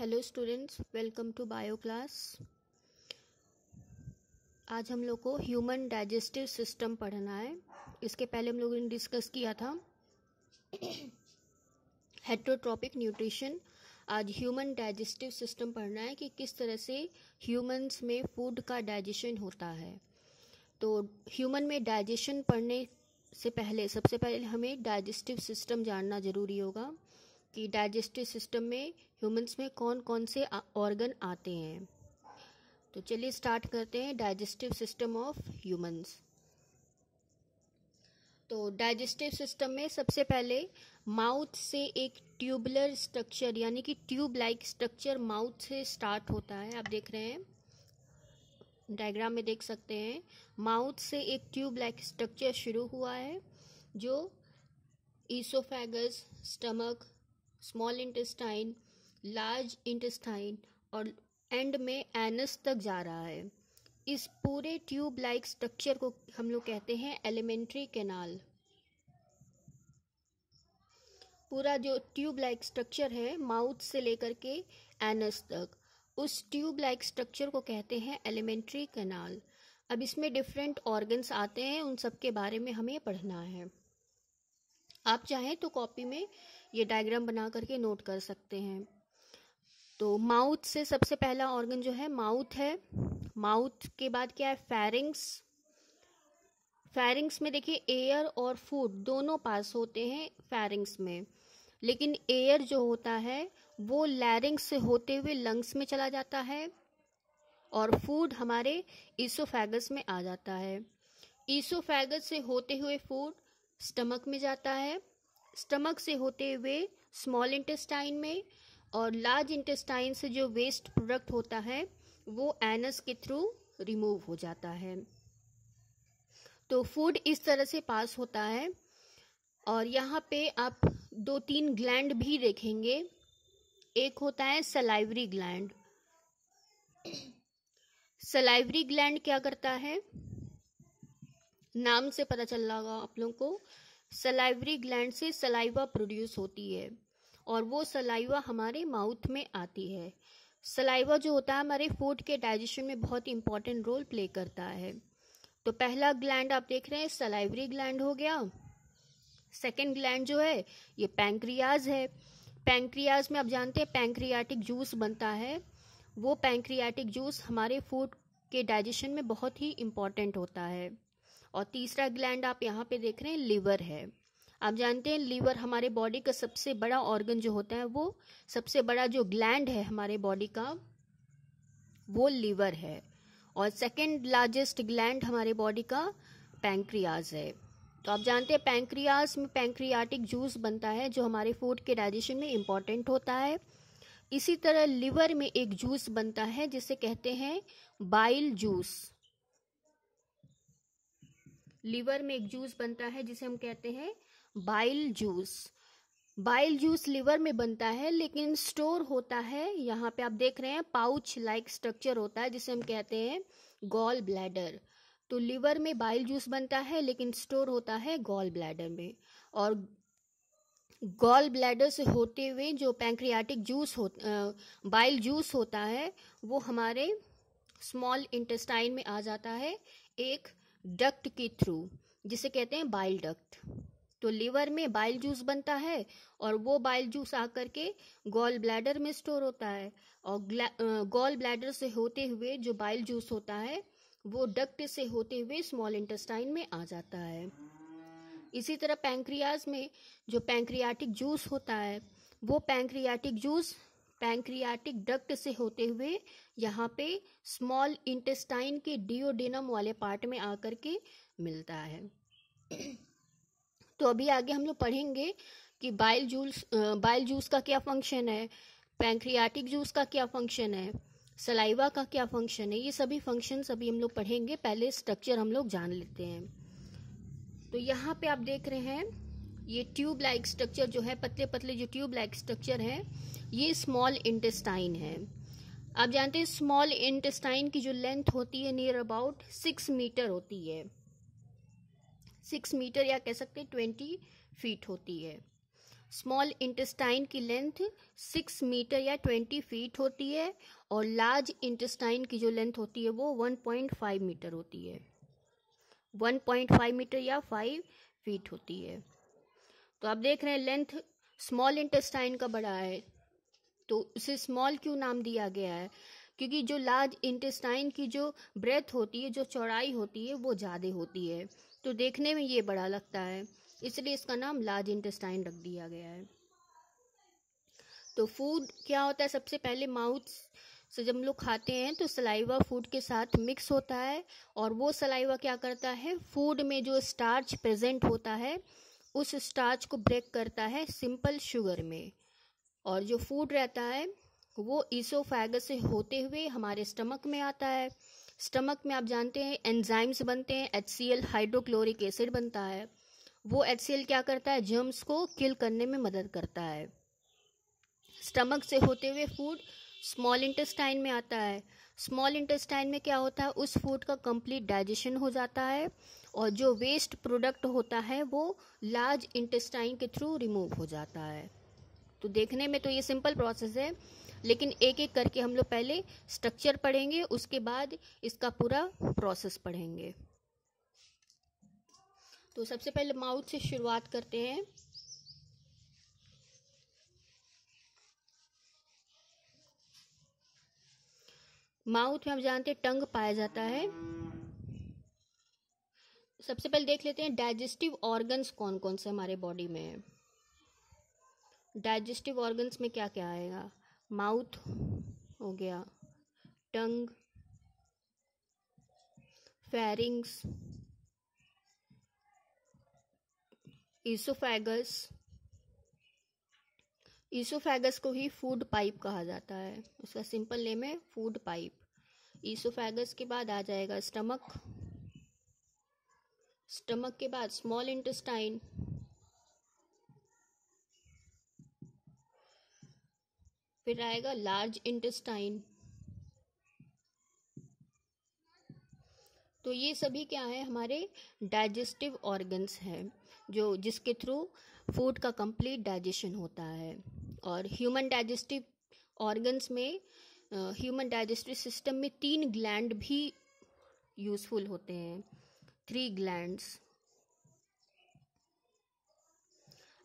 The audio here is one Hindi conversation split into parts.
hello students welcome to bio class आज हम लोग को ह्यूमन डाइजेस्टिव सिस्टम पढ़ना है इसके पहले हम लोगों ने डिस्कस किया था हेट्रोट्रॉपिक न्यूट्रिशन आज ह्यूमन डाइजेस्टिव सिस्टम पढ़ना है कि किस तरह से ह्यूमंस में फूड का डाइजेशन होता है तो ह्यूमन में डाइजेशन पढ़ने से पहले सबसे पहले हमें डाइजेस्टिव सिस्टम जानना ज़रूरी होगा कि डाइजेस्टिव सिस्टम में ह्यूमंस में कौन कौन से ऑर्गन आते हैं तो चलिए स्टार्ट करते हैं डाइजेस्टिव सिस्टम ऑफ ह्यूमंस तो डाइजेस्टिव सिस्टम में सबसे पहले माउथ से एक ट्यूबलर स्ट्रक्चर यानी कि ट्यूब लाइक स्ट्रक्चर माउथ से स्टार्ट होता है आप देख रहे हैं डायग्राम में देख सकते हैं माउथ से एक ट्यूब लाइक स्ट्रक्चर शुरू हुआ है जो oesophagus stomach small intestine large intestine और एंड में एनस तक जा रहा है इस पूरे ट्यूब लाइक स्ट्रक्चर को हम लोग कहते हैं एलिमेंट्री कैनाल पूरा जो ट्यूब लाइक स्ट्रक्चर है माउथ से लेकर के एनस तक उस ट्यूब लाइक स्ट्रक्चर को कहते हैं एलिमेंट्री कैनाल अब इसमें डिफरेंट ऑर्गन्स आते हैं उन सब के बारे में हमें पढ़ना है आप चाहें तो कॉपी में ये डायग्राम बना करके नोट कर सकते हैं तो माउथ से सबसे पहला ऑर्गन जो है माउथ है माउथ के बाद क्या है फैरिंग्स फैरिंग्स में देखिए एयर और फूड दोनों पास होते हैं फैरिंग्स में लेकिन एयर जो होता है वो लैरिंग्स से होते हुए लंग्स में चला जाता है और फूड हमारे ईसोफेगस में आ जाता है ईसोफेगस से होते हुए फूड स्टमक में जाता है स्टमक से होते हुए स्मॉल इंटेस्टाइन में और लार्ज इंटेस्टाइन से जो वेस्ट प्रोडक्ट होता है वो एनस के थ्रू रिमूव हो जाता है तो फूड इस तरह से पास होता है और यहाँ पे आप दो तीन ग्लैंड भी देखेंगे एक होता है सलाइवरी ग्लैंड सलाइवरी ग्लैंड क्या करता है नाम से पता चल रहा होगा आप लोगों को सलाइवरी ग्लैंड से सलाइवा प्रोड्यूस होती है और वो सलाइवा हमारे माउथ में आती है सलाइवा जो होता है हमारे फूड के डाइजेशन में बहुत इंपॉर्टेंट रोल प्ले करता है तो पहला ग्लैंड आप देख रहे हैं सलाइवरी ग्लैंड हो गया सेकेंड ग्लैंड जो है ये पैंक्रियाज है पैंक्रियाज में आप जानते हैं पैंक्रियाटिक जूस बनता है वो पैंक्रियाटिक जूस हमारे फूड के डाइजेशन में बहुत ही इम्पॉर्टेंट होता है और तीसरा ग्लैंड आप यहाँ पे देख रहे हैं लीवर है आप जानते हैं लीवर हमारे बॉडी का सबसे बड़ा ऑर्गन जो होता है वो सबसे बड़ा जो ग्लैंड है हमारे बॉडी का वो लीवर है और सेकेंड लार्जेस्ट ग्लैंड हमारे बॉडी का पैंक्रियाज है तो आप जानते हैं पैंक्रियाज में पैंक्रियाटिक जूस बनता है जो हमारे फूड के डाइजेशन में इम्पॉर्टेंट होता है इसी तरह लिवर में एक जूस बनता है जिसे कहते हैं बाइल जूस लीवर में एक जूस बनता है जिसे हम कहते हैं bile juice bile juice liver में बनता है लेकिन स्टोर होता है यहाँ पे आप देख रहे हैं पाउच लाइक स्ट्रक्चर होता है जिसे हम कहते हैं गॉल ब्लैडर तो लीवर में बाइल जूस बनता है लेकिन स्टोर होता है गॉल ब्लैडर में और गॉल ब्लैडर से होते हुए जो पैंक्रियाटिक जूस हो बाइल जूस होता है वो हमारे स्मॉल इंटेस्टाइन में आ जाता है एक डक्ट के थ्रू जिसे कहते हैं बाइल डक्ट तो लीवर में बाइल जूस बनता है और वो बाइल जूस आकर के गॉल ब्लैडर में स्टोर होता है और गॉल ब्लैडर से होते हुए जो बाइल जूस होता है वो डक्ट से होते हुए स्मॉल इंटेस्टाइन में आ जाता है इसी तरह पैंक्रियाज में जो पैंक्रियाटिक जूस होता है वो पैंक्रियाटिक जूस पैंक्रियाटिक डक्ट से होते हुए यहाँ पे स्मॉल इंटेस्टाइन के डिओडेनम वाले पार्ट में आकर के मिलता है तो अभी आगे हम लोग पढ़ेंगे कि बाइल जूस बाइल जूस का क्या फंक्शन है पैंक्रियाटिक जूस का क्या फंक्शन है सलाइवा का क्या फंक्शन है ये सभी फंक्शन अभी हम लोग पढ़ेंगे पहले स्ट्रक्चर हम लोग जान लेते हैं तो यहाँ पे आप देख रहे हैं ये ट्यूब लाइक स्ट्रक्चर जो है पतले पतले जो ट्यूब लाइक स्ट्रक्चर है ये स्मॉल इंटेस्टाइन है आप जानते हैं स्मॉल इंटेस्टाइन की जो लेंथ होती है नियर अबाउट सिक्स मीटर होती है सिक्स मीटर या कह सकते ट्वेंटी फीट होती है स्मॉल इंटेस्टाइन की लेंथ सिक्स मीटर या ट्वेंटी फीट होती है और लार्ज इंटेस्टाइन की जो लेंथ होती है वो वन पॉइंट फाइव मीटर होती है वन पॉइंट फाइव मीटर या फाइव फीट होती है तो आप देख रहे हैं लेंथ स्मॉल इंटेस्टाइन का बड़ा है तो उसे स्मॉल क्यों नाम दिया गया है क्योंकि जो लार्ज इंटेस्टाइन की जो ब्रेथ होती है जो चौड़ाई होती है वो ज़्यादा होती है तो देखने में ये बड़ा लगता है इसलिए इसका नाम लार्ज इंटेस्टाइन रख दिया गया है तो फूड क्या होता है सबसे पहले माउथ से जब हम लोग खाते हैं तो सलाइवा फूड के साथ मिक्स होता है और वो सलाइवा क्या करता है फूड में जो स्टार्च प्रेजेंट होता है उस स्टार्च को ब्रेक करता है सिंपल शुगर में और जो फूड रहता है वो ईसोफैगस से होते हुए हमारे स्टमक में आता है स्टमक में आप जानते हैं एंजाइम्स बनते हैं H C L hydrochloric acid बनता है वो एच सी एल क्या करता है जर्म्स को किल करने में मदद करता है स्टमक से होते हुए फूड स्मॉल इंटेस्टाइन में आता है स्मॉल इंटेस्टाइन में क्या होता है उस फूड का कंप्लीट डाइजेशन हो जाता है और जो वेस्ट प्रोडक्ट होता है वो लार्ज इंटेस्टाइन के थ्रू रिमूव हो जाता है तो देखने में तो ये सिंपल प्रोसेस है लेकिन एक एक करके हम लोग पहले स्ट्रक्चर पढ़ेंगे उसके बाद इसका पूरा प्रोसेस पढ़ेंगे तो सबसे पहले माउथ से शुरुआत करते हैं माउथ में हम जानते हैं टंग पाया जाता है सबसे पहले देख लेते हैं डाइजेस्टिव ऑर्गन्स कौन कौन से हमारे बॉडी में है डाइजेस्टिव ऑर्गन्स में क्या क्या आएगा माउथ हो गया टंग फेरिंग्स ईसोफेगस ईसोफेगस को ही फूड पाइप कहा जाता है उसका सिंपल नेम है फूड पाइप ईसोफेगस के बाद आ जाएगा स्टमक स्टमक के बाद स्मॉल इंटेस्टाइन फिर आएगा लार्ज इंटेस्टाइन तो ये सभी क्या है हमारे डाइजेस्टिव ऑर्गन्स हैं जो जिसके थ्रू फूड का कंप्लीट डाइजेशन होता है और ह्यूमन डाइजेस्टिव ऑर्गन्स में ह्यूमन डाइजेस्टिव सिस्टम में तीन ग्लैंड भी यूजफुल होते हैं थ्री ग्लैंड्स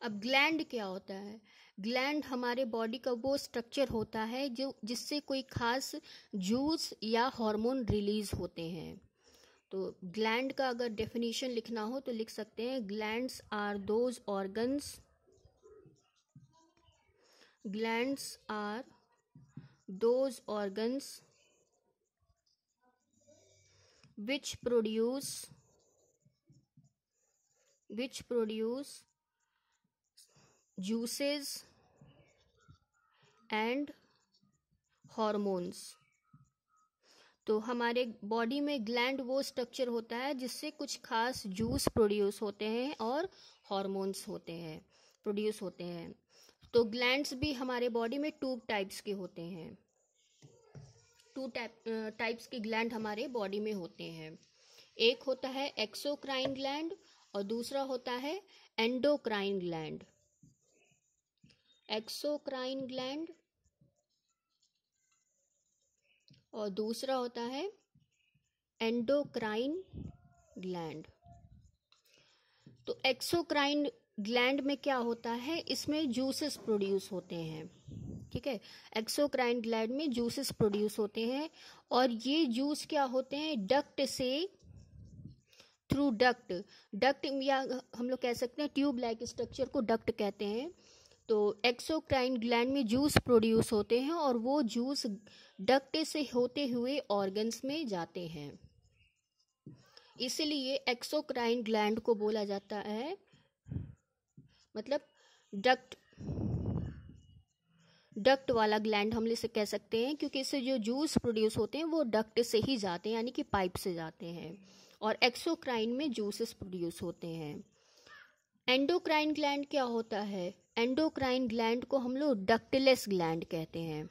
अब ग्लैंड क्या होता है ग्लैंड हमारे बॉडी का वो स्ट्रक्चर होता है जो जिससे कोई खास जूस या हार्मोन रिलीज होते हैं तो ग्लैंड का अगर डेफिनेशन लिखना हो तो लिख सकते हैं glands are those organs glands are those organs which produce which produce juices and hormones तो हमारे बॉडी में ग्लैंड वो स्ट्रक्चर होता है जिससे कुछ खास जूस प्रोड्यूस होते हैं और हॉर्मोन्स होते हैं प्रोड्यूस होते हैं तो glands भी हमारे बॉडी में टू टाइप्स के होते हैं टू टाइप टाइप्स के ग्लैंड हमारे बॉडी में होते हैं एक होता है एक्सोक्राइन ग्लैंड और दूसरा होता है एंडोक्राइन ग्लैंड एक्सोक्राइन ग्लैंड और दूसरा होता है एंडोक्राइन ग्लैंड तो एक्सोक्राइन ग्लैंड में क्या होता है इसमें जूसेस प्रोड्यूस होते हैं ठीक है एक्सोक्राइन ग्लैंड में जूसेस प्रोड्यूस होते हैं और ये जूस क्या होते हैं डक्ट से थ्रू डक्ट डक्ट या हम लोग कह सकते हैं ट्यूब लाइक स्ट्रक्चर को डक्ट कहते हैं तो एक्सोक्राइन ग्लैंड में जूस प्रोड्यूस होते हैं और वो जूस डक्ट से होते हुए ऑर्गन्स में जाते हैं इसलिए एक्सोक्राइन ग्लैंड को बोला जाता है मतलब डक्ट डक्ट वाला ग्लैंड हम इसे कह सकते हैं क्योंकि इससे जो जूस प्रोड्यूस होते हैं वो डक्ट से ही जाते हैं यानी कि पाइप से जाते हैं और एक्सोक्राइन में जूसेस प्रोड्यूस होते हैं एंडोक्राइन ग्लैंड क्या होता है एंडोक्राइन ग्लैंड को हम लोग डक्टलेस ग्लैंड कहते हैं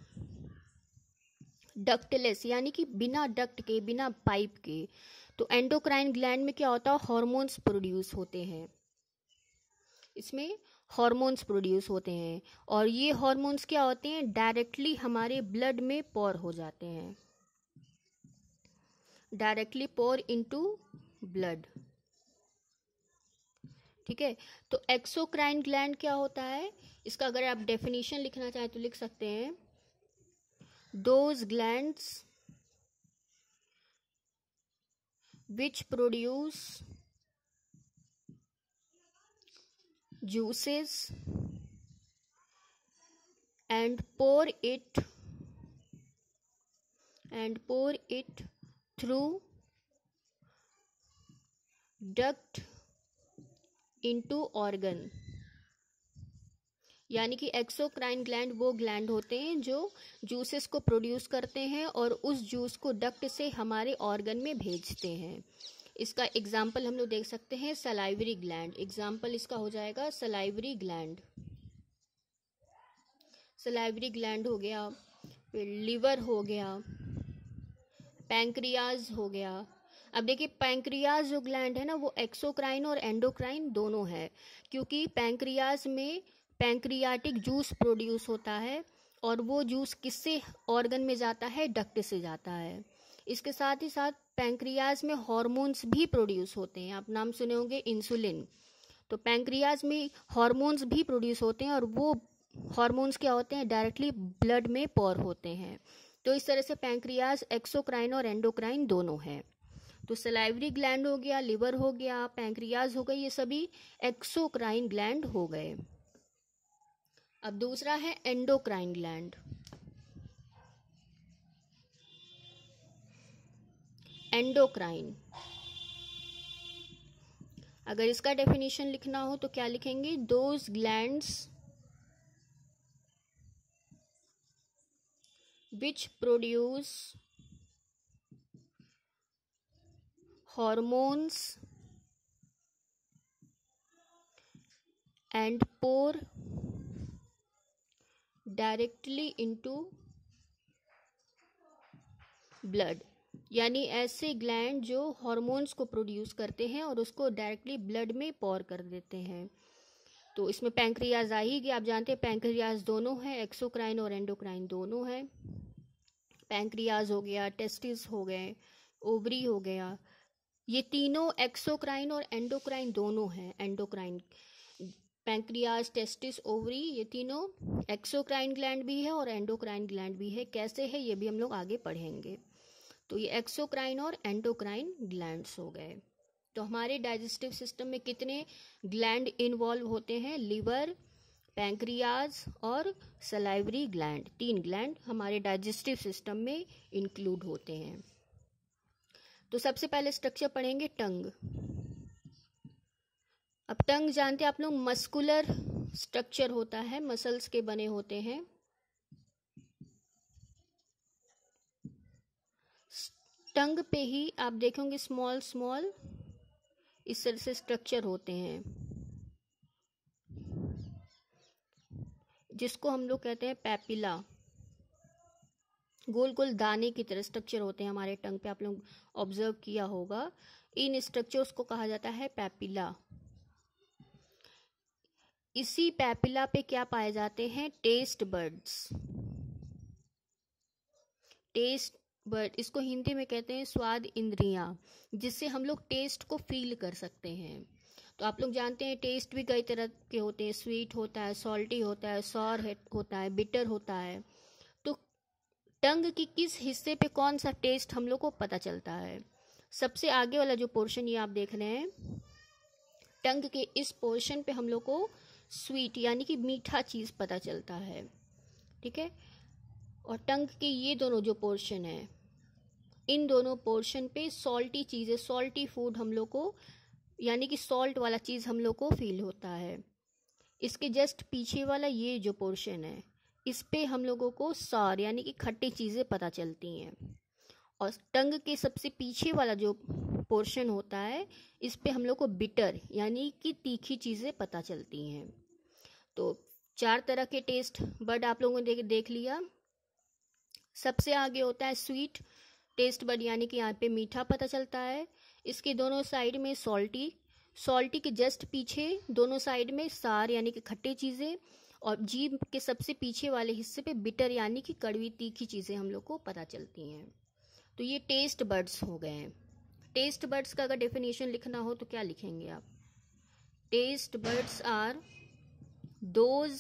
डक्टलेस यानी कि बिना डक्ट के बिना पाइप के तो एंडोक्राइन ग्लैंड में क्या होता है हॉर्मोन्स प्रोड्यूस होते हैं इसमें हॉर्मोन्स प्रोड्यूस होते हैं और ये हॉर्मोन्स क्या होते हैं डायरेक्टली हमारे ब्लड में पोर हो जाते हैं डायरेक्टली पोर इनटू ब्लड ठीक है तो एक्सोक्राइन ग्लैंड क्या होता है इसका अगर आप डेफिनेशन लिखना चाहें तो लिख सकते हैं those glands which produce juices and pour it and pour it through duct into organ यानी कि एक्सोक्राइन ग्लैंड वो ग्लैंड होते हैं जो जूसेस को प्रोड्यूस करते हैं और उस जूस को डक्ट से हमारे ऑर्गन में भेजते हैं इसका एग्जाम्पल हम लोग देख सकते हैं सलाइवरी ग्लैंड एग्जाम्पल इसका हो जाएगा सलाइवरी ग्लैंड सलाइवरी ग्लैंड हो गया फिर लिवर हो गया पैंक्रियाज हो गया अब देखिए पैंक्रियाज जो ग्लैंड है ना वो एक्सोक्राइन और एंडोक्राइन दोनों है क्योंकि पैंक्रियाज में पैंक्रियाटिक जूस प्रोड्यूस होता है और वो जूस किससे ऑर्गन में जाता है डक्ट से जाता है इसके साथ ही साथ पैंक्रियाज में हॉर्मोन्स भी प्रोड्यूस होते हैं आप नाम सुने होंगे इंसुलिन तो पैंक्रियाज में हॉर्मोन्स भी प्रोड्यूस होते हैं और वो हॉर्मोन्स क्या होते हैं डायरेक्टली ब्लड में पौर होते हैं तो इस तरह से पैंक्रियाज एक्सोक्राइन और एंडोक्राइन दोनों हैं तो सलाइवरी ग्लैंड हो गया लिवर हो गया पैंक्रियाज हो गए ये सभी एक्सोक्राइन ग्लैंड हो गए अब दूसरा है एंडोक्राइन ग्लैंड एंडोक्राइन अगर इसका डेफिनेशन लिखना हो तो क्या लिखेंगे those glands which produce hormones and pour directly into blood यानी ऐसे ग्लैंड जो हॉर्मोन्स को प्रोड्यूस करते हैं और उसको डायरेक्टली ब्लड में पोर कर देते हैं तो इसमें पैंक्रियाज आएगी आप जानते हैं पैंक्रियाज दोनों हैं एक्सोक्राइन और एंडोक्राइन दोनों हैं पैंक्रियाज हो गया टेस्टिस हो गए ओवरी हो गया ये तीनों एक्सोक्राइन और एंडोक्राइन दोनों हैं एंडोक्राइन पैंक्रियाज टेस्टिस ओवरी ये तीनों एक्सोक्राइन ग्लैंड भी है और एंडोक्राइन ग्लैंड भी है कैसे है ये भी हम लोग आगे पढ़ेंगे तो ये एक्सोक्राइन और एंडोक्राइन ग्लैंड्स हो गए तो हमारे डाइजेस्टिव सिस्टम में कितने ग्लैंड इन्वॉल्व होते हैं लिवर पैंक्रियाज और सलाइवरी ग्लैंड तीन ग्लैंड हमारे डाइजेस्टिव सिस्टम में इंक्लूड होते हैं तो सबसे पहले स्ट्रक्चर पढ़ेंगे टंग अब टंग जानते हैं आप लोग मस्कुलर स्ट्रक्चर होता है मसल्स के बने होते हैं टंग पे ही आप देखोगे स्मॉल स्मॉल इस तरह से स्ट्रक्चर होते हैं जिसको हम लोग कहते हैं पैपिला गोल गोल दाने की तरह स्ट्रक्चर होते हैं हमारे टंग पे आप लोग ऑब्जर्व किया होगा इन स्ट्रक्चर्स को कहा जाता है पैपिला इसी पैपिला पे क्या पाए जाते हैं टेस्ट बर्ड्स टेस्ट बर्ड इसको हिंदी में कहते हैं स्वाद इंद्रियां जिससे हम लोग टेस्ट को फील कर सकते हैं तो आप लोग जानते हैं टेस्ट भी कई तरह के होते हैं स्वीट होता है सॉल्टी होता है सौर होता है बिटर होता है टंग के किस हिस्से पे कौन सा टेस्ट हम लोग को पता चलता है सबसे आगे वाला जो पोर्शन ये आप देख रहे हैं टंग के इस पोर्शन पे हम लोग को स्वीट यानी कि मीठा चीज़ पता चलता है ठीक है और टंग के ये दोनों जो पोर्शन है इन दोनों पोर्शन पे सॉल्टी चीज़ें सॉल्टी फूड हम लोग को यानी कि सॉल्ट वाला चीज़ हम लोग को फील होता है इसके जस्ट पीछे वाला ये जो पोर्शन है इस पे हम लोगों को सार यानी कि खट्टी चीज़ें पता चलती हैं और टंग के सबसे पीछे वाला जो पोर्शन होता है इस पे हम लोग को बिटर यानी कि तीखी चीज़ें पता चलती हैं तो चार तरह के टेस्ट बर्ड आप लोगों ने देख, देख लिया सबसे आगे होता है स्वीट टेस्ट बर्ड यानी कि यहाँ पे मीठा पता चलता है इसके दोनों साइड में सॉल्टी सॉल्टी के जस्ट पीछे दोनों साइड में सार यानी कि खट्टी चीज़ें और जीव के सबसे पीछे वाले हिस्से पे बिटर यानी कि कड़वी तीखी चीज़ें हम लोग को पता चलती हैं तो ये टेस्ट बर्ड्स हो गए हैं टेस्ट बर्ड्स का अगर डेफिनेशन लिखना हो तो क्या लिखेंगे आप taste buds are those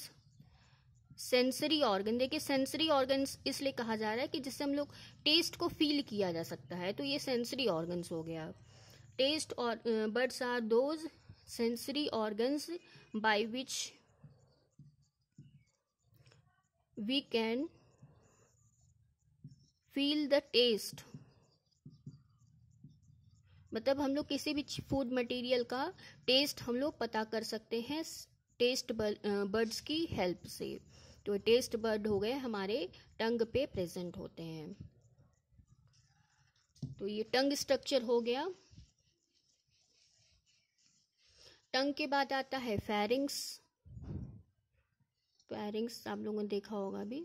sensory organ देखिए सेंसरी ऑर्गन इसलिए कहा जा रहा है कि जिससे हम लोग टेस्ट को फील किया जा सकता है तो ये सेंसरी ऑर्गन्स हो गया टेस्ट और buds are those sensory organs by which we can feel the taste मतलब हम लोग किसी भी फूड मटेरियल का टेस्ट हम लोग पता कर सकते हैं टेस्ट बर्ड्स की हेल्प से तो टेस्ट बर्ड हो गए हमारे टंग पे प्रेजेंट होते हैं तो ये टंग स्ट्रक्चर हो गया टंग के बाद आता है फेरिंग्स स्पैरिंग्स आप लोगों ने देखा होगा अभी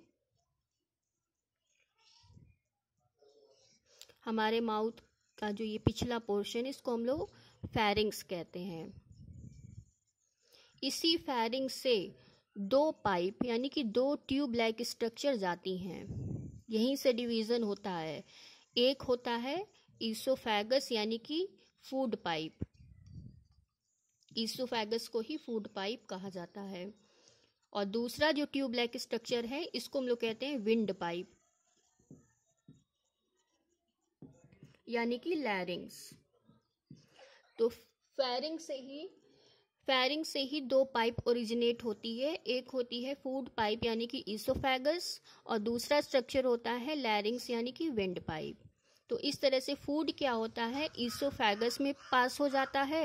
हमारे माउथ का जो ये पिछला पोर्शन इसको हम लोग फैरिंग्स कहते हैं इसी फैरिंग से दो पाइप यानी कि दो ट्यूब लाइक स्ट्रक्चर जाती हैं यहीं से डिवीज़न होता है एक होता है ईसोफैगस यानी कि फूड पाइप ईसोफैगस को ही फूड पाइप कहा जाता है और दूसरा जो ट्यूब लाइक स्ट्रक्चर है इसको हम लोग कहते हैं विंड पाइप यानी कि लैरिंग्स तो फैरिंग से ही फैरिंग से ही दो पाइप ओरिजिनेट होती है एक होती है फूड पाइप यानी कि ईसोफेगस और दूसरा स्ट्रक्चर होता है लैरिंग्स यानी कि विंड पाइप तो इस तरह से फूड क्या होता है ईसोफेगस में पास हो जाता है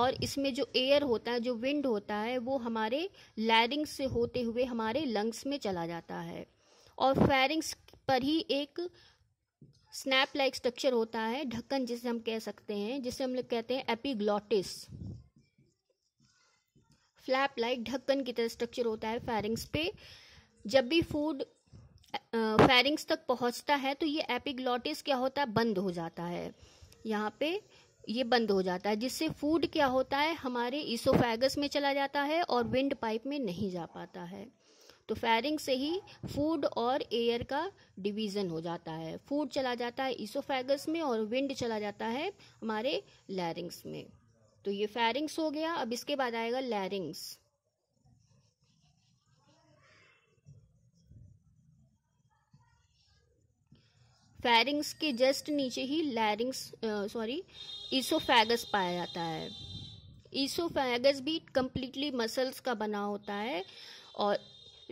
और इसमें जो एयर होता है जो विंड होता है वो हमारे लैरिंग्स से होते हुए हमारे लंग्स में चला जाता है और फेरिंग्स पर ही एक स्नैप लाइक स्ट्रक्चर होता है ढक्कन जिसे हम कह सकते हैं जिसे हम लोग कहते हैं एपिग्लॉटिस फ्लैप लाइक ढक्कन की तरह स्ट्रक्चर होता है फेरिंग्स पे जब भी फूड फेरिंग्स तक पहुंचता है तो ये एपिग्लॉटिस क्या होता है बंद हो जाता है यहाँ पे ये बंद हो जाता है जिससे फूड क्या होता है हमारे ईसोफेगस में चला जाता है और विंड पाइप में नहीं जा पाता है तो फेरिंग से ही फूड और एयर का डिवीज़न हो जाता है फूड चला जाता है ईसोफेगस में और विंड चला जाता है हमारे लैरिंग्स में तो ये फैरिंग्स हो गया अब इसके बाद आएगा लैरिंग्स फेरिंग्स के जस्ट नीचे ही लैरिंग्स सॉरी ईसोफेगस पाया जाता है ईसोफेगस भी कम्प्लीटली मसल्स का बना होता है और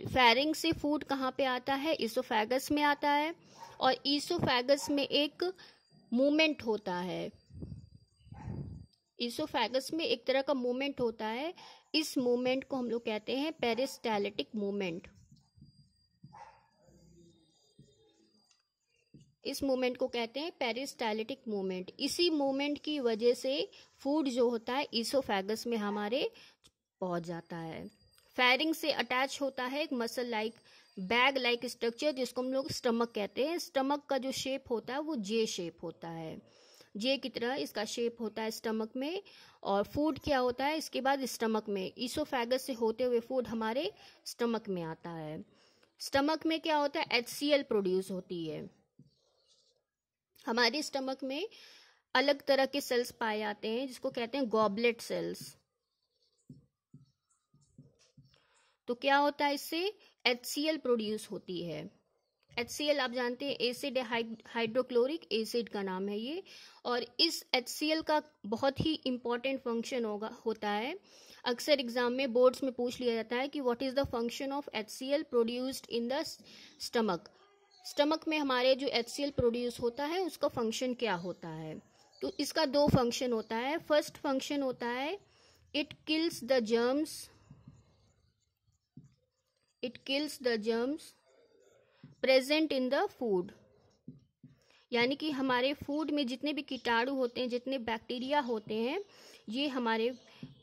फेरिंग से फूड कहाँ पे आता है ईसोफेगस में आता है और ईसोफेगस में एक मूमेंट होता है ईसोफेगस में एक तरह का मूवमेंट होता है इस मूवमेंट को हम लोग कहते हैं पेरिस्टैलिटिक मूवमेंट इस मूवमेंट को कहते हैं पेरिस्टाइलिटिक मूवमेंट इसी मूवमेंट की वजह से फूड जो होता है ईसोफेगस में हमारे पहुंच जाता है फायरिंग से अटैच होता है एक muscle like bag like structure जिसको हम लोग स्टमक कहते हैं स्टमक का जो शेप होता है वो जे शेप होता है जे की तरह इसका शेप होता है स्टमक में और फूड क्या होता है इसके बाद स्टमक में ईसोफेगस से होते हुए फूड हमारे स्टमक में आता है स्टमक में क्या होता है एच प्रोड्यूस होती है हमारे स्टमक में अलग तरह के सेल्स पाए जाते हैं जिसको कहते हैं गॉबलेट सेल्स तो क्या होता है इससे एच प्रोड्यूस होती है एच आप जानते हैं एसिड हाइड्रोक्लोरिक एसिड का नाम है ये और इस एच का बहुत ही इम्पॉर्टेंट फंक्शन होगा होता है अक्सर एग्जाम में बोर्ड्स में पूछ लिया जाता है कि what is the function of H produced in the stomach stomach में हमारे जो एच प्रोड्यूस होता है उसका फंक्शन क्या होता है तो इसका दो फंक्शन होता है फर्स्ट फंक्शन होता है it kills the germs it kills the germs present in the food यानी कि हमारे फूड में जितने भी कीटाणु होते हैं जितने बैक्टीरिया होते हैं ये हमारे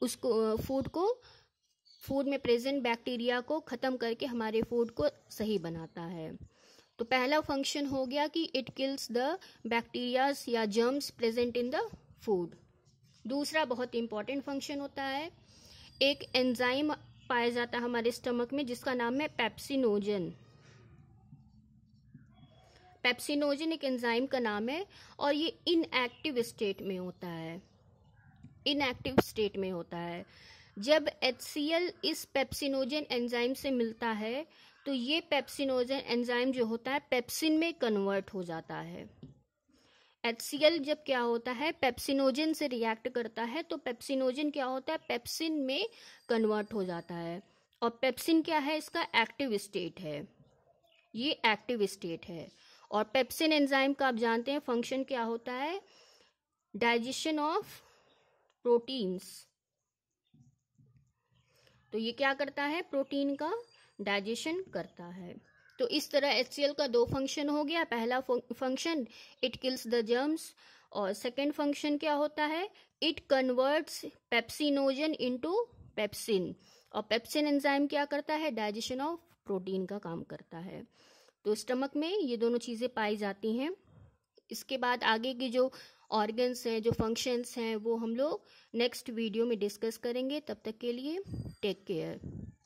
उसको फूड को फूड में प्रेजेंट बैक्टीरिया को ख़त्म करके हमारे फूड को सही बनाता है तो पहला फंक्शन हो गया कि इट किल्स द बैक्टीरियाज या germs present in the food दूसरा बहुत इंपॉर्टेंट फंक्शन होता है एक एंजाइम पाया जाता है हमारे स्टमक में जिसका नाम है पेप्सिनोजन पेप्सिनोजन एक एंजाइम का नाम है और ये इनएक्टिव स्टेट में होता है इनएक्टिव स्टेट में होता है जब एच इस पेप्सिनोजन एंजाइम से मिलता है तो ये पेप्सिनोजन एंजाइम जो होता है पेप्सिन में कन्वर्ट हो जाता है एच जब क्या होता है पेप्सिनोजन से रिएक्ट करता है तो पेप्सिनोजन क्या होता है पेप्सिन में कन्वर्ट हो जाता है और पेप्सिन क्या है इसका एक्टिव स्टेट है ये एक्टिव स्टेट है और पेप्सिन एंजाइम का आप जानते हैं फंक्शन क्या होता है डाइजेशन ऑफ प्रोटीन्स तो ये क्या करता है प्रोटीन का डाइजेशन करता है तो इस तरह एच का दो फंक्शन हो गया पहला function it kills the germs और सेकेंड फंक्शन क्या होता है it converts pepsinogen into pepsin और पेप्सिन एंजाइम क्या करता है डाइजेशन ऑफ प्रोटीन का काम करता है तो स्टमक में ये दोनों चीज़ें पाई जाती हैं इसके बाद आगे की जो ऑर्गन्स हैं जो फंक्शंस हैं वो हम लोग नेक्स्ट वीडियो में डिस्कस करेंगे तब तक के लिए टेक केयर